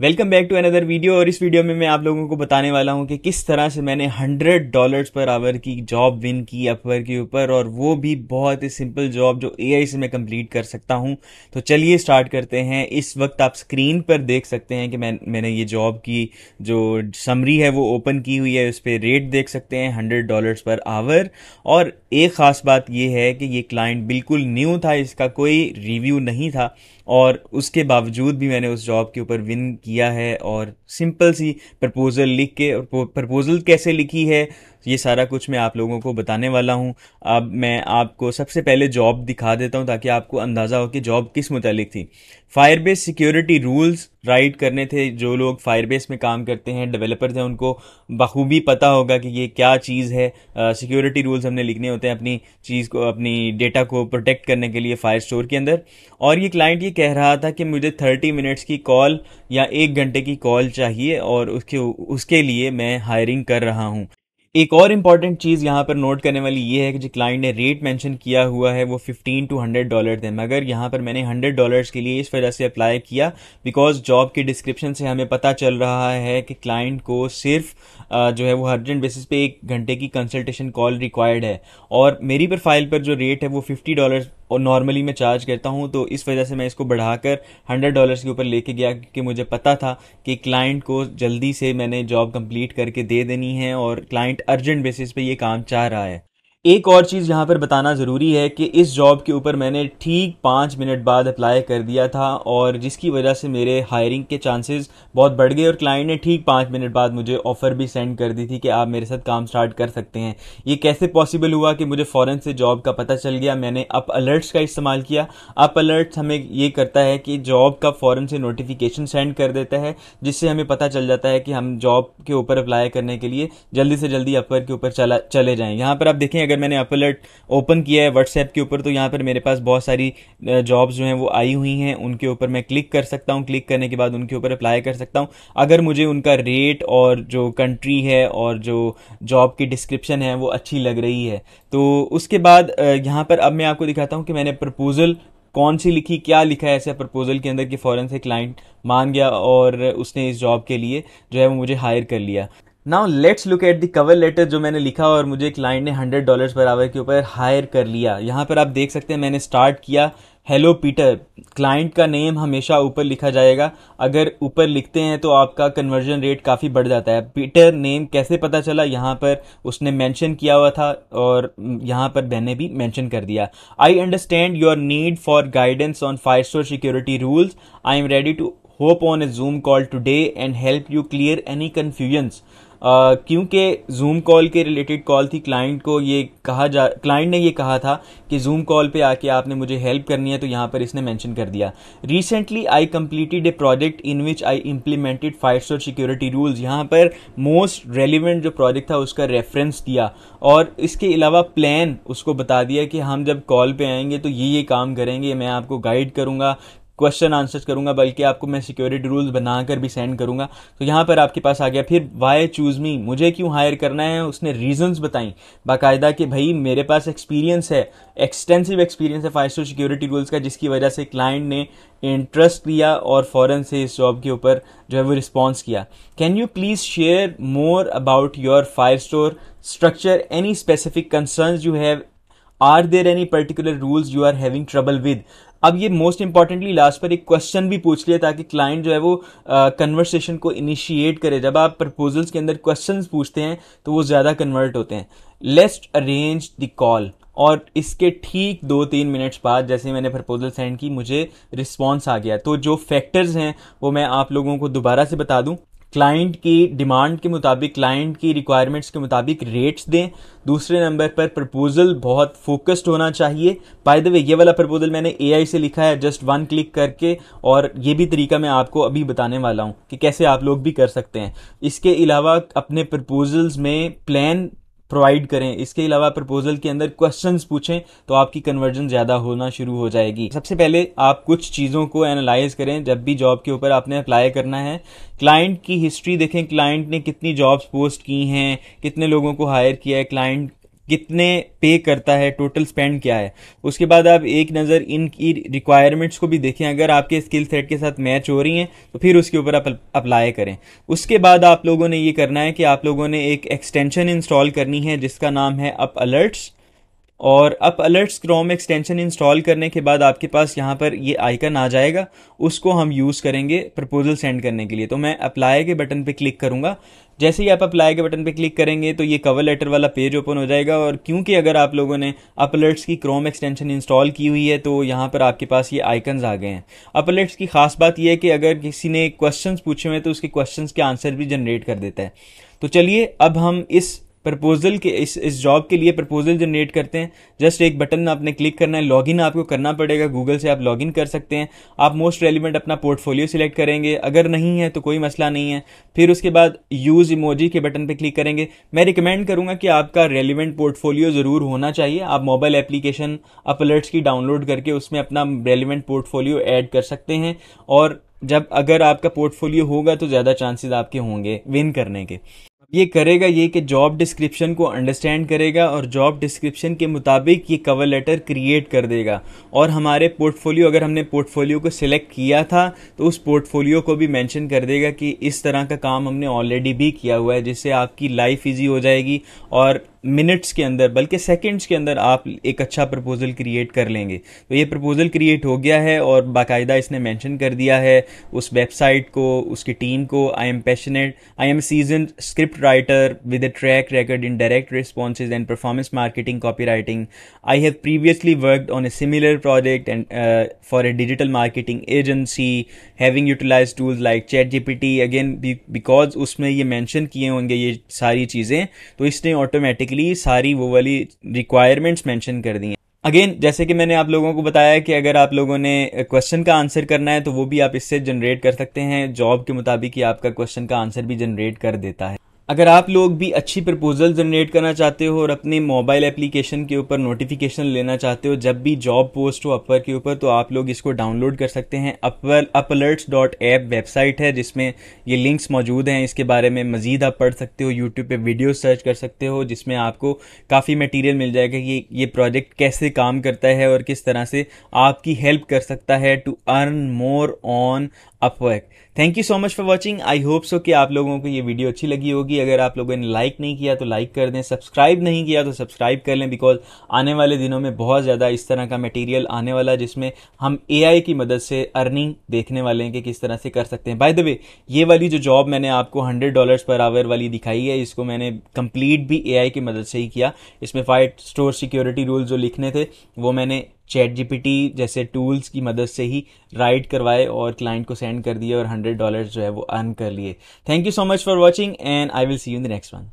welcome back to another video और इस video में मैं आप लोगों को बताने वाला हूं कि किस तरह से मैंने 100 डॉलर्स पर आवर की जॉब विन की अपवर के ऊपर और वो भी बहुत ही सिंपल जॉब जो एआई से मैं कंप्लीट कर सकता हूं तो चलिए स्टार्ट करते हैं इस वक्त आप स्क्रीन पर देख सकते हैं कि मैं मैंने ये जॉब की जो समरी है वो ओपन की हुई है उस पर रेट देख सकते हैं हंड्रेड डॉलर्स पर आवर और एक ख़ास बात यह है कि ये क्लाइंट बिल्कुल न्यू था इसका कोई रिव्यू नहीं था और उसके बावजूद भी मैंने उस जॉब के ऊपर विन किया है और सिंपल सी प्रपोज़ल लिख के प्रपोज़ल कैसे लिखी है ये सारा कुछ मैं आप लोगों को बताने वाला हूँ अब मैं आपको सबसे पहले जॉब दिखा देता हूँ ताकि आपको अंदाज़ा हो कि जॉब किस मुतलिक थी फायरबेस सिक्योरिटी रूल्स राइट करने थे जो लोग फायरबेस में काम करते हैं डेवलपर हैं उनको बखूबी पता होगा कि ये क्या चीज़ है सिक्योरिटी रूल्स हमने लिखने होते हैं अपनी चीज़ को अपनी डेटा को प्रोटेक्ट करने के लिए फायर स्टोर के अंदर और ये क्लाइंट ये कह रहा था कि मुझे थर्टी मिनट्स की कॉल या एक घंटे की कॉल चाहिए और उसके उसके लिए मैं हायरिंग कर रहा हूँ एक और इम्पॉर्टेंट चीज़ यहाँ पर नोट करने वाली ये है कि जो क्लाइंट ने रेट मेंशन किया हुआ है वो फिफ्टीन टू हंड्रेड डॉलर थे मगर यहाँ पर मैंने हंड्रेड डॉलर्स के लिए इस वजह से अप्लाई किया बिकॉज जॉब के डिस्क्रिप्शन से हमें पता चल रहा है कि क्लाइंट को सिर्फ जो है वो अर्जेंट बेसिस पे एक घंटे की कंसल्टेशन कॉल रिक्वायर्ड है और मेरी प्रोफाइल पर जो रेट है वो फिफ्टी डॉलर और नॉर्मली मैं चार्ज करता हूँ तो इस वजह से मैं इसको बढ़ाकर हंड्रेड डॉलर्स के ऊपर लेके गया क्योंकि मुझे पता था कि क्लाइंट को जल्दी से मैंने जॉब कंप्लीट करके दे देनी है और क्लाइंट अर्जेंट बेसिस पे ये काम चाह रहा है एक और चीज़ यहाँ पर बताना ज़रूरी है कि इस जॉब के ऊपर मैंने ठीक पाँच मिनट बाद अप्लाई कर दिया था और जिसकी वजह से मेरे हायरिंग के चांसेस बहुत बढ़ गए और क्लाइंट ने ठीक पाँच मिनट बाद मुझे ऑफ़र भी सेंड कर दी थी कि आप मेरे साथ काम स्टार्ट कर सकते हैं ये कैसे पॉसिबल हुआ कि मुझे फ़ौरन से जॉब का पता चल गया मैंने अप अलर्ट्स का इस्तेमाल किया अप अलर्ट्स हमें ये करता है कि जॉब का फ़ौरन से नोटिफिकेशन सेंड कर देता है जिससे हमें पता चल जाता है कि हम जॉब के ऊपर अप्लाई करने के लिए जल्दी से जल्दी अपर के ऊपर चला चले जाएँ यहाँ पर आप देखें अगर अगर मैंने अपलट ओपन किया है व्हाट्सएप के ऊपर तो यहाँ पर मेरे पास बहुत सारी जॉब्स जो हैं वो आई हुई हैं उनके ऊपर मैं क्लिक कर सकता हूँ क्लिक करने के बाद उनके ऊपर अप्लाई कर सकता हूँ अगर मुझे उनका रेट और जो कंट्री है और जो जॉब की डिस्क्रिप्शन है वो अच्छी लग रही है तो उसके बाद यहाँ पर अब मैं आपको दिखाता हूँ कि मैंने प्रपोजल कौन सी लिखी क्या लिखा है ऐसे प्रपोजल के अंदर कि फ़ौरन से क्लाइंट मान गया और उसने इस जॉब के लिए जो है वो मुझे हायर कर लिया now let's look at the cover letter जो मैंने लिखा और मुझे क्लाइंट ने हंड्रेड डॉलर्स पर आवर के ऊपर हायर कर लिया यहाँ पर आप देख सकते हैं मैंने स्टार्ट किया हेलो पीटर क्लाइंट का नेम हमेशा ऊपर लिखा जाएगा अगर ऊपर लिखते हैं तो आपका कन्वर्जन रेट काफ़ी बढ़ जाता है पीटर नेम कैसे पता चला यहाँ पर उसने मेंशन किया हुआ था और यहाँ पर बहने भी मेंशन कर दिया I understand your need for guidance on Firestore security rules I am ready to hop on a Zoom call today and help you clear any confusions क्योंकि जूम कॉल के रिलेटेड कॉल थी client को ये कहा जा client ने ये कहा था कि जूम कॉल पे आके आपने मुझे हेल्प करनी है तो यहाँ पर इसने मेंशन कर दिया recently I completed a project in which I implemented Firestore security rules यहाँ पर मोस्ट रेलिवेंट जो प्रोजेक्ट था उसका रेफरेंस दिया और इसके अलावा प्लान उसको बता दिया कि हम जब कॉल पर आएंगे तो ये ये काम करेंगे मैं आपको गाइड करूँगा क्वेश्चन आंसर्स करूंगा बल्कि आपको मैं सिक्योरिटी रूल्स बनाकर भी सेंड करूँगा तो यहाँ पर आपके पास आ गया फिर वाई चूज़ मी मुझे क्यों हायर करना है उसने रीजंस बताई बाकायदा कि भाई मेरे पास एक्सपीरियंस है एक्सटेंसिव एक्सपीरियंस है फाइव स्टोर सिक्योरिटी रूल्स का जिसकी वजह से क्लाइंट ने इंटरेस्ट लिया और फॉरन से इस जॉब के ऊपर जो है वो रिस्पॉन्स किया can you please share more about your Firestore structure any specific concern you have are there any particular rules you are having trouble with अब ये मोस्ट इंपॉर्टेंटली लास्ट पर एक क्वेश्चन भी पूछ लिया ताकि क्लाइंट जो है वो कन्वर्सेशन uh, को इनिशिएट करे जब आप प्रपोजल्स के अंदर क्वेश्चन पूछते हैं तो वो ज़्यादा कन्वर्ट होते हैं लेस्ट अरेंज द कॉल और इसके ठीक दो तीन मिनट्स बाद जैसे मैंने प्रपोजल सेंड की मुझे रिस्पॉन्स आ गया तो जो फैक्टर्स हैं वो मैं आप लोगों को दोबारा से बता दूं क्लाइंट की डिमांड के मुताबिक क्लाइंट की रिक्वायरमेंट्स के मुताबिक रेट्स दें दूसरे नंबर पर प्रपोजल बहुत फोकस्ड होना चाहिए बाय द वे ये वाला प्रपोजल मैंने एआई से लिखा है जस्ट वन क्लिक करके और ये भी तरीका मैं आपको अभी बताने वाला हूँ कि कैसे आप लोग भी कर सकते हैं इसके अलावा अपने प्रपोजल्स में प्लान प्रोवाइड करें इसके अलावा प्रपोजल के अंदर क्वेश्चंस पूछें तो आपकी कन्वर्जन ज़्यादा होना शुरू हो जाएगी सबसे पहले आप कुछ चीज़ों को एनालाइज करें जब भी जॉब के ऊपर आपने अप्लाई करना है क्लाइंट की हिस्ट्री देखें क्लाइंट ने कितनी जॉब्स पोस्ट की हैं कितने लोगों को हायर किया है क्लाइंट कितने पे करता है टोटल स्पेंड क्या है उसके बाद आप एक नज़र इनकी रिक्वायरमेंट्स को भी देखें अगर आपके स्किल सेट के साथ मैच हो रही हैं तो फिर उसके ऊपर आप अप्लाई करें उसके बाद आप लोगों ने ये करना है कि आप लोगों ने एक एक्सटेंशन इंस्टॉल करनी है जिसका नाम है अप अलर्ट्स और up alerts Chrome extension install करने के बाद आपके पास यहाँ पर ये आइकन आ जाएगा उसको हम यूज़ करेंगे प्रपोजल सेंड करने के लिए तो मैं अप्लाई के बटन पे क्लिक करूँगा जैसे ही आप अप्लाई के बटन पे क्लिक करेंगे तो ये कवर लेटर वाला पेज ओपन हो जाएगा और क्योंकि अगर आप लोगों ने अपलर्ट्स की क्रोम एक्सटेंशन इंस्टॉल की हुई है तो यहाँ पर आपके पास ये आइकन्स आ गए हैं अपलर्ट्स की खास बात यह है कि अगर किसी ने क्वेश्चन पूछे हुए तो उसके क्वेश्चन के आंसर भी जनरेट कर देता है तो चलिए अब हम इस प्रपोजल के इस इस जॉब के लिए प्रपोजल जनरेट करते हैं जस्ट एक बटन आपने क्लिक करना है लॉगिन आपको करना पड़ेगा गूगल से आप लॉगिन कर सकते हैं आप मोस्ट रेलिवेंट अपना पोर्टफोलियो सिलेक्ट करेंगे अगर नहीं है तो कोई मसला नहीं है फिर उसके बाद यूज़ इमोजी के बटन पर क्लिक करेंगे मैं रिकमेंड करूँगा कि आपका रेलिवेंट पोर्टफोलियो ज़रूर होना चाहिए आप मोबाइल एप्लीकेशन अपलर्ट्स की डाउनलोड करके उसमें अपना रेलिवेंट पोर्टफोलियो ऐड कर सकते हैं और जब अगर आपका पोर्टफोलियो होगा तो ज़्यादा चांसेस आपके होंगे विन करने के ये करेगा ये कि जॉब डिस्क्रिप्शन को अंडरस्टैंड करेगा और जॉब डिस्क्रिप्शन के मुताबिक ये कवर लेटर क्रिएट कर देगा और हमारे पोर्टफोलियो अगर हमने पोर्टफोलियो को सिलेक्ट किया था तो उस पोर्टफोलियो को भी मेंशन कर देगा कि इस तरह का काम हमने ऑलरेडी भी किया हुआ है जिससे आपकी लाइफ ईजी हो जाएगी और मिनट्स के अंदर बल्कि सेकंड्स के अंदर आप एक अच्छा प्रपोज़ल क्रिएट कर लेंगे तो ये प्रपोज़ल क्रिएट हो गया है और बाकायदा इसने मेंशन कर दिया है उस वेबसाइट को उसकी टीम को I am passionate I am seasoned script writer with a track record in direct responses and performance marketing copy writing I have previously worked on a similar project and for a digital marketing agency having utilise tools like chat G again because उसमें ये mention किए होंगे ये सारी चीज़ें तो इसने automatically लिए सारी वो वाली रिक्वायरमेंट्स मेंशन कर दी हैं अगेन जैसे कि मैंने आप लोगों को बताया कि अगर आप लोगों ने क्वेश्चन का आंसर करना है तो वो भी आप इससे जनरेट कर सकते हैं जॉब के मुताबिक ही आपका क्वेश्चन का आंसर भी जनरेट कर देता है अगर आप लोग भी अच्छी प्रपोजल जनरेट करना चाहते हो और अपने मोबाइल एप्लीकेशन के ऊपर नोटिफिकेशन लेना चाहते हो जब भी जॉब पोस्ट हो अपर के ऊपर तो आप लोग इसको डाउनलोड कर सकते हैं upper upalerts dot app website है जिसमें ये लिंक्स मौजूद हैं इसके बारे में मज़ीद आप पढ़ सकते हो यूट्यूब पर वीडियो सर्च कर सकते हो जिसमें आपको काफ़ी मटीरियल मिल जाएगा कि ये प्रोजेक्ट कैसे काम करता है और किस तरह से आपकी हेल्प कर सकता है to earn more on Upwork thank you so much for watching I hope so कि आप लोगों को ये वीडियो अच्छी लगी होगी अगर आप लोगों ने लाइक नहीं किया तो लाइक कर दें सब्सक्राइब नहीं किया तो सब्सक्राइब कर लें बिकॉज आने वाले दिनों में बहुत ज़्यादा इस तरह का मटेरियल आने वाला जिसमें हम ए की मदद से अर्निंग देखने वाले हैं कि किस तरह से कर सकते हैं बाय द वे ये वाली जो जॉब मैंने आपको हंड्रेड डॉलर्स पर आवर वाली दिखाई है इसको मैंने कंप्लीट भी ए की मदद से ही किया इसमें फाइट स्टोर सिक्योरिटी रूल जो लिखने थे वो मैंने चैट जीपीटी जैसे टूल्स की मदद से ही राइट करवाए और क्लाइंट को सेंड कर दिए और हंड्रेड डॉलर जो है वो अर्न कर लिए thank you so much for watching and I will see you in the next one